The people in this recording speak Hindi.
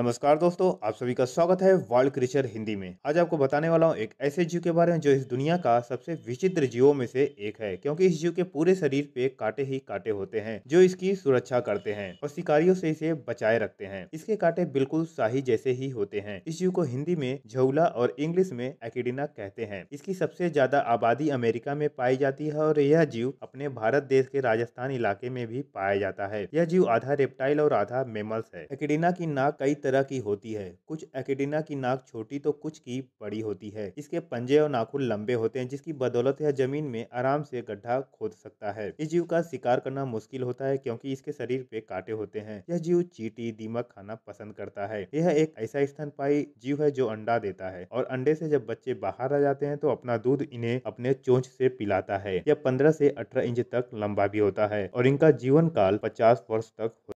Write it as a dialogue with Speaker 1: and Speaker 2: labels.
Speaker 1: नमस्कार दोस्तों आप सभी का स्वागत है वर्ल्ड क्रिचर हिंदी में आज आपको बताने वाला हूँ एक ऐसे जीव के बारे में जो इस दुनिया का सबसे विचित्र जीवों में से एक है क्योंकि इस जीव के पूरे शरीर पे कांटे ही कांटे होते हैं जो इसकी सुरक्षा करते हैं और शिकारियों से इसे बचाए रखते हैं इसके कांटे बिल्कुल शाही जैसे ही होते हैं इस जीव को हिंदी में झौला और इंग्लिश में एकेडिना कहते हैं इसकी सबसे ज्यादा आबादी अमेरिका में पाई जाती है और यह जीव अपने भारत देश के राजस्थान इलाके में भी पाया जाता है यह जीव आधा रेप्टाइल और आधा मेमल्स है एकेडिना की नाक कई तरह की होती है कुछ एकेडिना की नाक छोटी तो कुछ की बड़ी होती है इसके पंजे और नाखून लंबे होते हैं जिसकी बदौलत यह जमीन में आराम से गड्ढा खोद सकता है इस जीव का शिकार करना मुश्किल होता है क्योंकि इसके शरीर पे कांटे होते हैं यह जीव चीटी दीमक खाना पसंद करता है यह एक ऐसा स्तनपाई जीव है जो अंडा देता है और अंडे से जब बच्चे बाहर आ जाते हैं तो अपना दूध इन्हें अपने चोंच से पिलाता है यह पंद्रह से अठारह इंच तक लंबा भी होता है और इनका जीवन काल पचास वर्ष तक